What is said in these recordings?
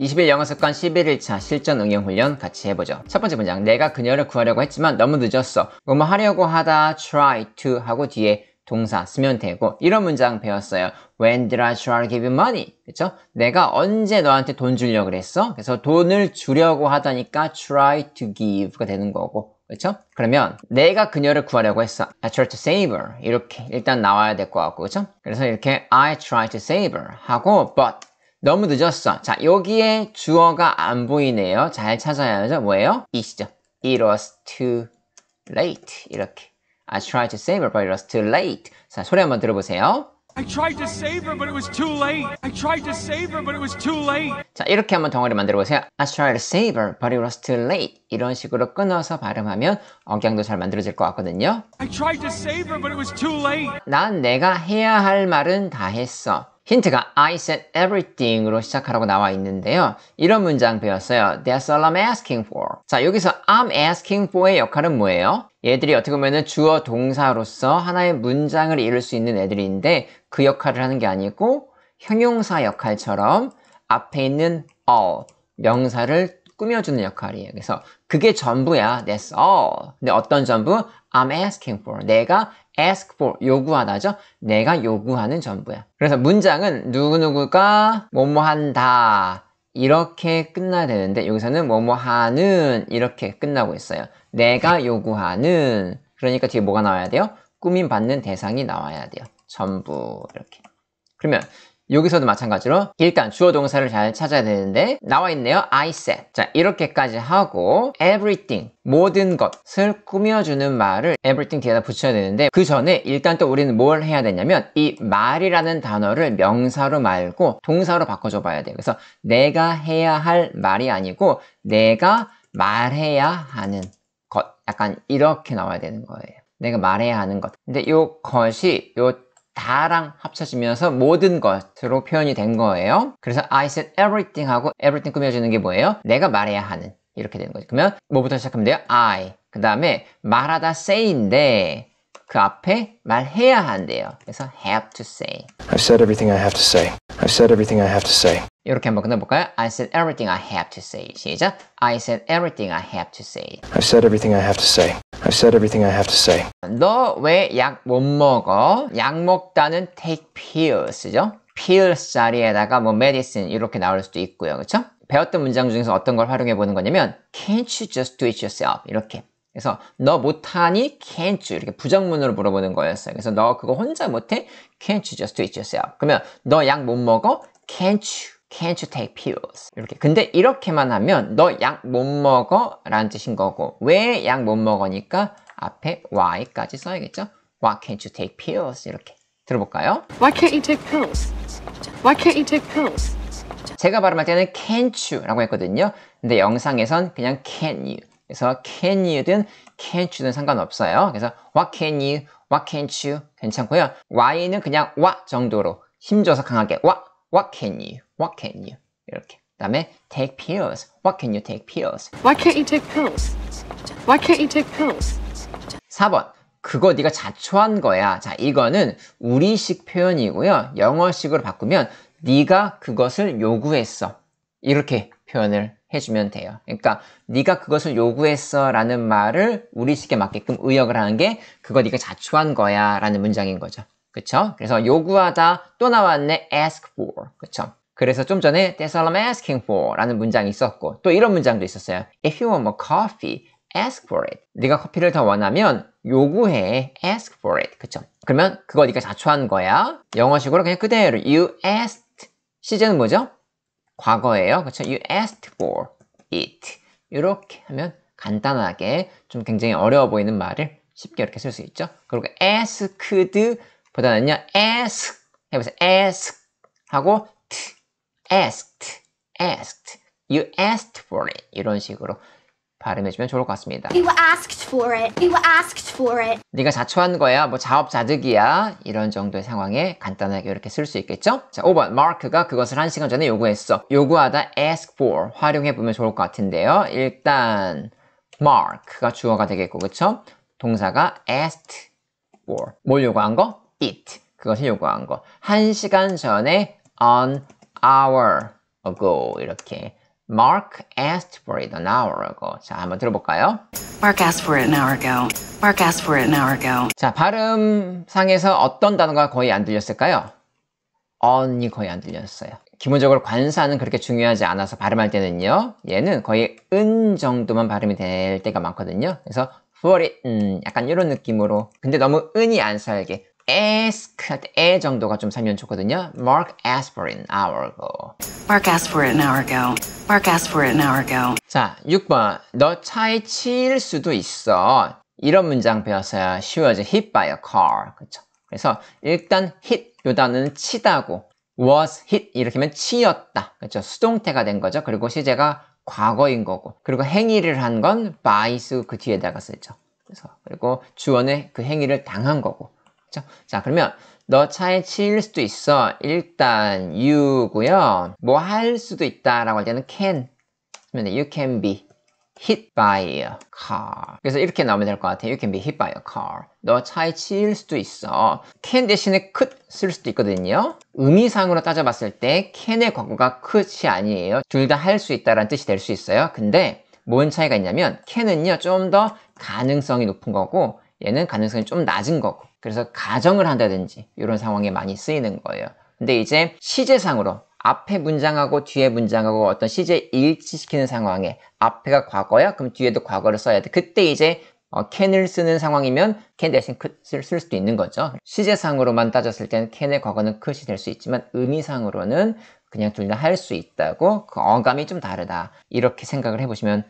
20일 영어 습관 11일차 실전 응용 훈련 같이 해보죠. 첫 번째 문장. 내가 그녀를 구하려고 했지만 너무 늦었어. 뭐뭐 하려고 하다 try to 하고 뒤에 동사 쓰면 되고 이런 문장 배웠어요. When did I try to give you money? 그쵸? 내가 언제 너한테 돈 주려고 그랬어? 그래서 돈을 주려고 하다니까 try to give가 되는 거고 그렇죠? 그러면 내가 그녀를 구하려고 했어. I tried to save her. 이렇게 일단 나와야 될 것 같고, 그렇죠? 그래서 이렇게 I tried to save her 하고 but 너무 늦었어. 자, 여기에 주어가 안 보이네요. 잘 찾아야 하죠. 뭐예요? 이시죠. It was too late. 이렇게. I tried to save her, but it was too late. 자, 소리 한번 들어보세요. I tried to save her, but it was too late. I tried to save her, but it was too late. 자, 이렇게 한번 덩어리 만들어 보세요. I tried to save her, but it was too late. 이런 식으로 끊어서 발음하면 억양도 잘 만들어질 것 같거든요. I tried to save her, but it was too late. 난 내가 해야 할 말은 다 했어. 힌트가 I said everything으로 시작하라고 나와 있는데요. 이런 문장 배웠어요. That's all I'm asking for. 자, 여기서 I'm asking for의 역할은 뭐예요? 얘들이 어떻게 보면 주어 동사로서 하나의 문장을 이룰 수 있는 애들인데 그 역할을 하는 게 아니고 형용사 역할처럼 앞에 있는 all, 명사를 꾸며주는 역할이에요. 그래서 그게 전부야. That's all. 근데 어떤 전부? I'm asking for. 내가 ask for. 요구하다죠. 내가 요구하는 전부야. 그래서 문장은 누구누구가 뭐뭐 한다. 이렇게 끝나야 되는데 여기서는 뭐뭐 하는 이렇게 끝나고 있어요. 내가 요구하는 그러니까 뒤에 뭐가 나와야 돼요? 꾸민 받는 대상이 나와야 돼요. 전부 이렇게. 그러면 여기서도 마찬가지로 일단 주어 동사를 잘 찾아야 되는데 나와 있네요. I said. 자, 이렇게까지 하고 everything 모든 것을 꾸며주는 말을 everything 뒤에다 붙여야 되는데 그 전에 일단 또 우리는 뭘 해야 되냐면 이 말이라는 단어를 명사로 말고 동사로 바꿔줘 봐야 돼요. 그래서 내가 해야 할 말이 아니고 내가 말해야 하는 것. 약간 이렇게 나와야 되는 거예요. 내가 말해야 하는 것. 근데 요 것이 요 다랑 합쳐지면서 모든 것으로 표현이 된 거예요. 그래서 I said everything 하고 everything 꾸며주는 게 뭐예요? 내가 말해야 하는 이렇게 되는 거죠. 그러면 뭐부터 시작하면 돼요? I 그 다음에 말하다 say인데 그 앞에 말해야 한대요. 그래서 have to say. I've said everything I have to say. I've said everything I have to say. 이렇게 한번 끝내볼까요? I said everything I have to say. 시작. I said everything I have to say. I've said everything I have to say. I've said everything I have to say. 너 왜 약 못 먹어? 약 먹다는 take pills죠. pills 자리에다가 뭐 medicine 이렇게 나올 수도 있고요. 그렇죠? 배웠던 문장 중에서 어떤 걸 활용해 보는 거냐면 can't you just do it yourself 이렇게 그래서 너 못하니? Can't you? 이렇게 부정문으로 물어보는 거였어요. 그래서 너 그거 혼자 못해? Can't you just do it yourself? 그러면 너 약 못 먹어? Can't you? Can't you take pills? 이렇게. 근데 이렇게만 하면 너 약 못 먹어? 라는 뜻인 거고 왜 약 못 먹으니까 앞에 why까지 써야겠죠? Why can't you take pills? 이렇게 들어볼까요? Why can't you take pills? Why can't you take pills? 제가 발음할 때는 can't you라고 했거든요. 근데 영상에선 그냥 can you 그래서 can you든 can't you든 상관없어요. 그래서 what can you, what can't you 괜찮고요. why는 그냥 what 정도로 힘줘서 강하게 와, what can you, what can you 이렇게. 그다음에 take pills, what can you take pills? Why can't you take pills? Why can't you take pills? 4번 그거 네가 자초한 거야. 자, 이거는 우리식 표현이고요. 영어식으로 바꾸면 네가 그것을 요구했어. 이렇게 표현을 해주면 돼요. 그러니까 네가 그것을 요구했어 라는 말을 우리 식에 맞게끔 의역을 하는 게 그거 네가 자초한 거야 라는 문장인 거죠. 그쵸? 그래서 요구하다 또 나왔네 ask for 그쵸? 그래서 좀 전에 that's all I'm asking for 라는 문장이 있었고 또 이런 문장도 있었어요. If you want more coffee, ask for it. 네가 커피를 더 원하면 요구해 ask for it 그쵸? 그러면 그거 네가 자초한 거야 영어식으로 그냥 그대로 you asked 시제는 뭐죠? 과거예요. 그렇죠? You asked for it. 이렇게 하면 간단하게 좀 굉장히 어려워 보이는 말을 쉽게 이렇게 쓸 수 있죠. 그리고 asked 보다는요. ask 해보세요. ask 하고 t, asked, asked, you asked for it 이런 식으로 발음해주면 좋을 것 같습니다. You asked for it. You asked for it. 네가 자초한 거야. 뭐 자업자득이야. 이런 정도의 상황에 간단하게 이렇게 쓸 수 있겠죠? 자, 5번. 마크가 그것을 1시간 전에 요구했어. 요구하다 ask for 활용해보면 좋을 것 같은데요. 일단 mark가 주어가 되겠고 그쵸? 동사가 asked for. 뭘 요구한 거? it. 그것을 요구한 거. 1시간 전에 on hour ago 이렇게 Mark asked for it an hour ago. 자, 한번 들어볼까요? Mark asked for it an hour ago. Mark asked for it an hour ago. 자, 발음상에서 어떤 단어가 거의 안 들렸을까요? on이 거의 안 들렸어요. 기본적으로 관사는 그렇게 중요하지 않아서 발음할 때는요. 얘는 거의 은 정도만 발음이 될 때가 많거든요. 그래서 for it, 음, 약간 이런 느낌으로. 근데 너무 은이 안 살게 ask 할때에 정도가 좀 살면 좋거든요. Mark asked for an hour ago. Mark asked for it an hour ago. Mark asked for it an hour ago. 자, 6번. 너 차에 치일 수도 있어. 이런 문장 배웠어요. She was hit by a car. 그렇죠? 그래서 일단 hit 요 단어는 치다고 was hit 이렇게 하면 치였다. 그렇죠? 수동태가 된 거죠. 그리고 시제가 과거인 거고 그리고 행위를 한 건 by's 그 뒤에다가 쓰죠. 그래서 그리고 주원의그 행위를 당한 거고. 그렇죠? 자, 그러면 너 차에 치일 수도 있어. 일단 you고요. 뭐 할 수도 있다라고 할 때는 can. 그러면 you can be hit by a car. 그래서 이렇게 나오면 될 것 같아요. You can be hit by a car. 너 차에 치일 수도 있어. can 대신에 could 쓸 수도 있거든요. 의미상으로 따져봤을 때 can의 과거가 could이 아니에요. 둘 다 할 수 있다라는 뜻이 될 수 있어요. 근데 뭔 차이가 있냐면 can은요 좀 더 가능성이 높은 거고 얘는 가능성이 좀 낮은 거고 그래서 가정을 한다든지 이런 상황에 많이 쓰이는 거예요. 근데 이제 시제상으로 앞에 문장하고 뒤에 문장하고 어떤 시제 일치시키는 상황에 앞에가 과거야? 그럼 뒤에도 과거를 써야 돼. 그때 이제 어, 캔을 쓰는 상황이면 캔 대신 컷을 쓸 수도 있는 거죠. 시제상으로만 따졌을 때는 캔의 과거는 컷이 될 수 있지만 의미상으로는 그냥 둘 다 할 수 있다고 그 어감이 좀 다르다. 이렇게 생각을 해보시면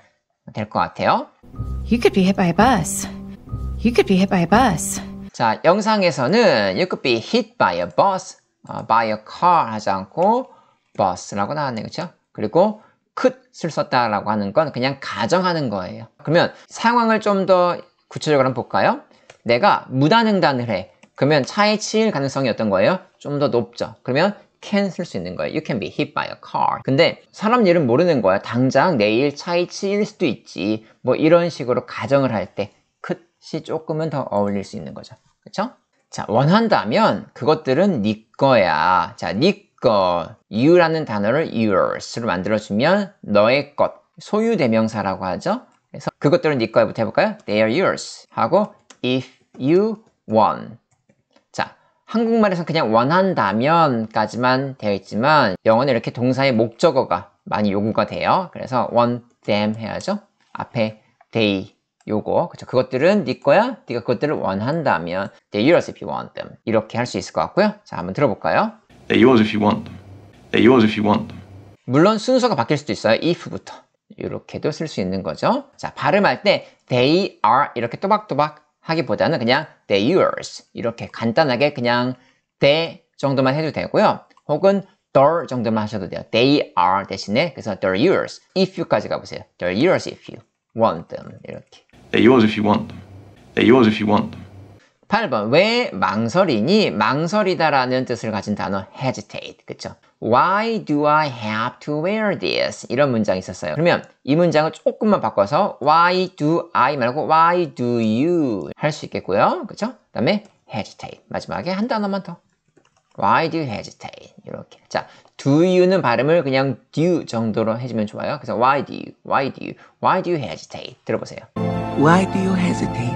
될 것 같아요. You could be hit by a bus. You could be hit by a bus. 자, 영상에서는 you could be hit by a bus, 어, by a car 하지 않고 bus라고 나왔네요. 그렇죠? 그리고 could을 썼다라고 하는 건 그냥 가정하는 거예요. 그러면 상황을 좀 더 구체적으로 한번 볼까요? 내가 무단횡단을 해. 그러면 차에 치일 가능성이 어떤 거예요? 좀 더 높죠. 그러면 can 쓸 수 있는 거예요. You can be hit by a car. 근데 사람 일은 모르는 거야. 당장 내일 차에 치일 수도 있지. 뭐 이런 식으로 가정을 할 때 could이 조금은 더 어울릴 수 있는 거죠. 그쵸? 자, 원한다면 그것들은 네 거야. 자, 네 거. you라는 단어를 yours로 만들어주면 너의 것. 소유 대명사라고 하죠. 그래서 그것들은 네 거야부터 해볼까요? They are yours. 하고 if you want. 자, 한국말에서 그냥 원한다면까지만 되어 있지만 영어는 이렇게 동사의 목적어가 많이 요구가 돼요. 그래서 want them 해야죠. 앞에 they 요거 그쵸 그것들은 네 거야 네가 그것들을 원한다면 they're yours if you want them 이렇게 할 수 있을 것 같고요 자 한번 들어볼까요 they're yours if you want them they're yours if you want them 물론 순서가 바뀔 수도 있어요 if부터 이렇게도 쓸 수 있는 거죠 자 발음할 때 they are 이렇게 또박또박 하기보다는 그냥 they're yours 이렇게 간단하게 그냥 they 정도만 해도 되고요 혹은 their 정도만 하셔도 돼요 they are 대신에 그래서 they're yours if you까지 가보세요 they're yours if you want them 이렇게 They're yours if you want them. They're yours if you want them. 8번 왜 망설이니 망설이다라는 뜻을 가진 단어 hesitate 그쵸? Why do I have to wear this? 이런 문장이 있었어요. 그러면 이 문장을 조금만 바꿔서 Why do I 말고 Why do you 할 수 있겠고요. 그쵸? 그 다음에 hesitate 마지막에 한 단어만 더 Why do you hesitate? 이렇게 자 do you는 발음을 그냥 do 정도로 해주면 좋아요. 그래서 why do you, why do you, why do you hesitate 들어보세요. Why do you hesitate?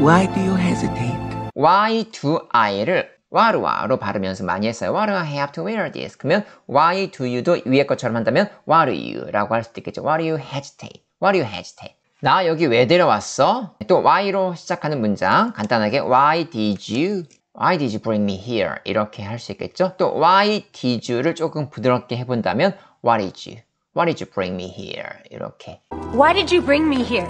Why do you hesitate? Why do I를 와르와로 발음면서 많이 했어요. Why do I have to wear this? 그러면 Why do you도 위에 것처럼 한다면 Why do you라고 할 수도 있겠죠. Why do you hesitate? Why do you hesitate? 나 여기 왜 데려왔어? 또 why로 시작하는 문장 간단하게 Why did you? Why did you bring me here? 이렇게 할 수 있겠죠. 또 why did you를 조금 부드럽게 해본다면 What did you? Why did you bring me here? 이렇게. Why did you bring me here?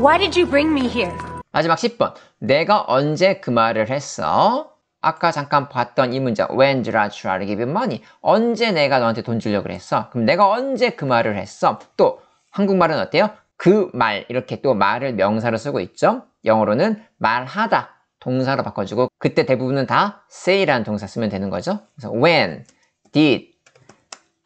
Why did you bring me here? 마지막 10번. 내가 언제 그 말을 했어? 아까 잠깐 봤던 이 문장 When did I try to give you money? 언제 내가 너한테 돈 주려고 그랬어? 그럼 내가 언제 그 말을 했어? 또 한국말은 어때요? 그 말 이렇게 또 말을 명사로 쓰고 있죠. 영어로는 말하다 동사로 바꿔주고 그때 대부분은 다 say라는 동사 쓰면 되는 거죠. 그래서 when did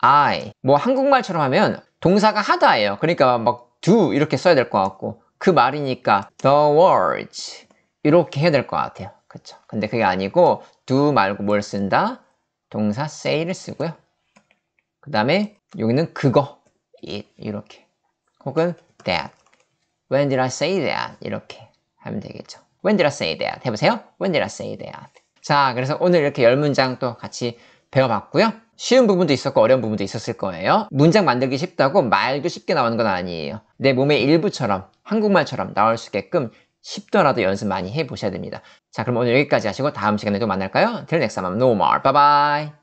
I 뭐 한국말처럼 하면 동사가 하다예요 그러니까 막 do 이렇게 써야 될 것 같고 그 말이니까 the words 이렇게 해야 될 것 같아요 그쵸 근데 그게 아니고 do 말고 뭘 쓴다 동사 say를 쓰고요 그 다음에 여기는 그거 it 이렇게 혹은 that When did I say that? 이렇게 하면 되겠죠 When did I say that? 해보세요 When did I say that? 자 그래서 오늘 이렇게 열 문장 또 같이 배워봤고요. 쉬운 부분도 있었고 어려운 부분도 있었을 거예요. 문장 만들기 쉽다고 말도 쉽게 나오는 건 아니에요. 내 몸의 일부처럼 한국말처럼 나올 수 있게끔 쉽더라도 연습 많이 해보셔야 됩니다. 자 그럼 오늘 여기까지 하시고 다음 시간에 또 만날까요? Till next time, no more. Bye bye.